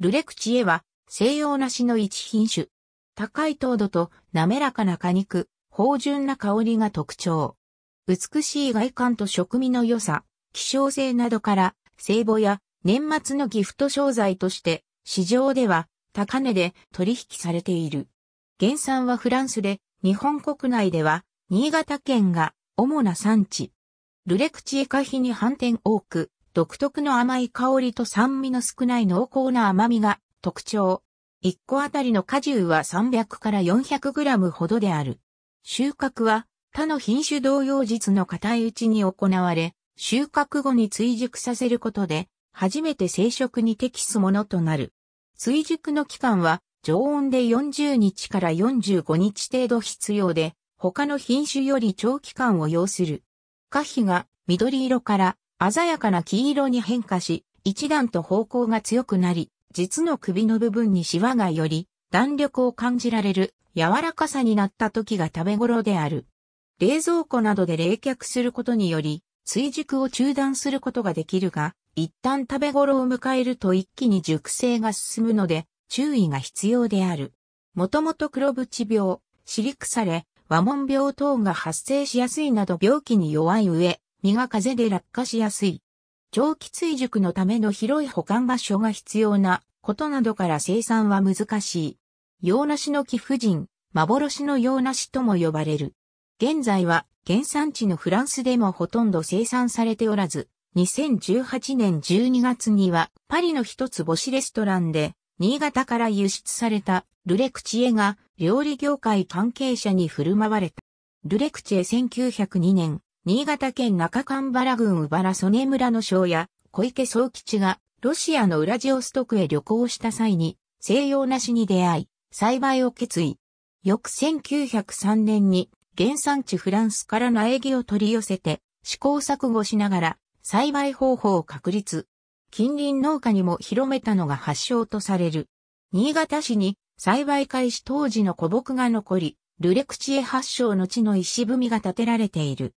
ルレクチエは西洋梨の一品種。高い糖度と滑らかな果肉、芳醇な香りが特徴。美しい外観と食味の良さ、希少性などから聖母や年末のギフト商材として市場では高値で取引されている。原産はフランスで日本国内では新潟県が主な産地。ルレクチエカヒに反転多く、独特の甘い香りと酸味の少ない濃厚な甘みが特徴。1個あたりの果汁は300から400グラムほどである。収穫は他の品種同様日の固いうちに行われ、収穫後に追熟させることで、初めて生殖に適すものとなる。追熟の期間は常温で40日から45日程度必要で、他の品種より長期間を要する。花皮が緑色から鮮やかな黄色に変化し、一段と方向が強くなり、実の首の部分にシワがより、弾力を感じられる柔らかさになった時が食べ頃である。冷蔵庫などで冷却することにより、追熟を中断することができるが、一旦食べ頃を迎えると一気に熟成が進むので、注意が必要である。もともと黒縁病、クされ、和紋病等が発生しやすいなど病気に弱い上、実が風で落下しやすい。長期追熟のための広い保管場所が必要なことなどから生産は難しい。洋梨の貴婦人、幻の洋梨とも呼ばれる。現在は原産地のフランスでもほとんど生産されておらず、2018年12月にはパリの一つ星レストランで新潟から輸出されたルレクチエが料理業界関係者に振る舞われた。ルレクチェ1902年新潟県中間原郡宇原曽根村の庄屋、小池宗吉が、ロシアのウラジオストクへ旅行した際に、西洋梨に出会い、栽培を決意。翌1903年に、原産地フランスから苗木を取り寄せて、試行錯誤しながら、栽培方法を確立。近隣農家にも広めたのが発祥とされる。新潟市に栽培開始当時の古木が残り、ルレクチエ発祥の地の石踏みが建てられている。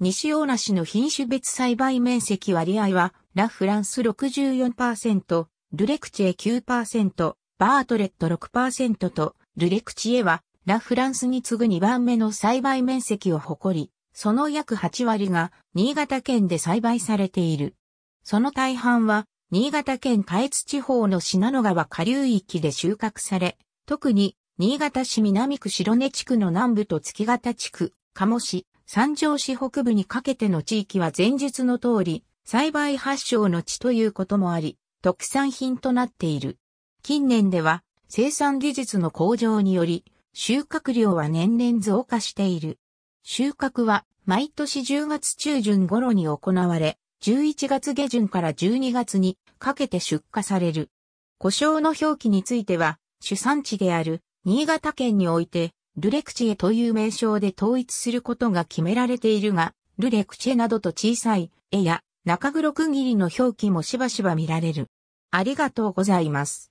西大梨の品種別栽培面積割合は、ラ・フランス64%、ルレクチェ9%、バートレット6%と、ルレクチエは、ラ・フランスに次ぐ2番目の栽培面積を誇り、その約8割が新潟県で栽培されている。その大半は、新潟県下越地方の信濃川下流域で収穫され、特に、新潟市南区白根地区の南部と月形地区、鴨市、三条市北部にかけての地域は前述の通り、栽培発祥の地ということもあり、特産品となっている。近年では生産技術の向上により、収穫量は年々増加している。収穫は毎年10月中旬頃に行われ、11月下旬から12月にかけて出荷される。故障の表記については、主産地である新潟県においてルレクチエという名称で統一することが決められているが、ルレクチェなどと小さい、絵や、中黒区切りの表記もしばしば見られる。ありがとうございます。